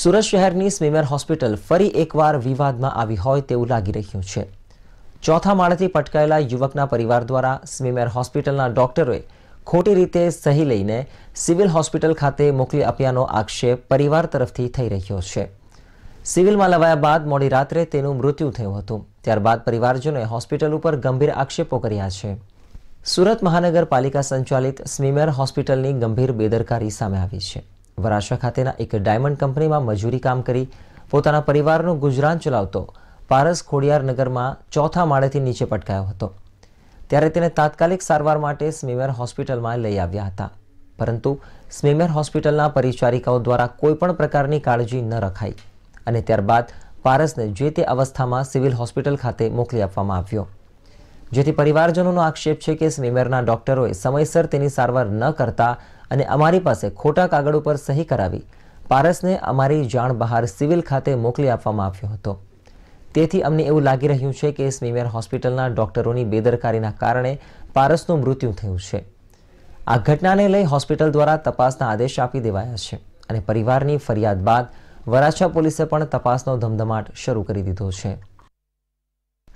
સુરત શહેરની સ્વિમેર હોસ્પિટલ ફરી એકવાર વિવાદમાં આવી હોય તેવું લાગી રહ્યું છે ચોથા માળેથી પટકાયેલા યુવકના પરિવાર દ્વારા સ્વિમેર હોસ્પિટલના ડોક્ટરોએ ખોટી રીતે સહી લઈને સિવિલ હોસ્પિટલ ખાતે મોકલી આપ્યાનો આક્ષેપ પરિવાર તરફથી થઈ રહ્યો છે સિવિલમાં લવાયા બાદ મોડી રાત્રે તેનું મૃત્યુ થયું હતું ત્યારબાદ પરિવારજનોએ હોસ્પિટલ ઉપર ગંભીર આક્ષેપો કર્યા છે સુરત મહાનગરપાલિકા સંચાલિત સ્વિમેર હોસ્પિટલની ગંભીર બેદરકારી સામે આવી છે વરાછા ખાતેના એક ડાયમંડ કંપનીમાં મજૂરી કામ કરી પોતાના પરિવારનું ગુજરાન ચલાવતો પારસ ખોડિયાર નગરમાં ચોથા માળેથી નીચે પટકાયો હતો ત્યારે તેને તાત્કાલિક સારવાર માટે સ્મીમેર હોસ્પિટલમાં લઈ આવ્યા હતા પરંતુ સ્મીમેર હોસ્પિટલના પરિચારિકાઓ દ્વારા કોઈપણ પ્રકારની કાળજી ન રખાઈ અને ત્યારબાદ પારસને જે તે અવસ્થામાં સિવિલ હોસ્પિટલ ખાતે મોકલી આપવામાં આવ્યો જેથી પરિવારજનોનો આક્ષેપ છે કે સ્મીમેરના ડોક્ટરોએ સમયસર તેની સારવાર ન કરતા અને અમારી પાસે ખોટા કાગળ ઉપર સહી કરાવી પારસને અમારી જાણ બહાર સિવિલ ખાતે મોકલી આપવામાં આવ્યો હતો તેથી અમને એવું લાગી રહ્યું છે કે સ્મીમેર હોસ્પિટલના ડોક્ટરોની બેદરકારીના કારણે પારસનું મૃત્યુ થયું છે આ ઘટનાને લઈ હોસ્પિટલ દ્વારા તપાસના આદેશ આપી દેવાયા છે અને પરિવારની ફરિયાદ બાદ વરાછા પોલીસે પણ તપાસનો ધમધમાટ શરૂ કરી દીધો છે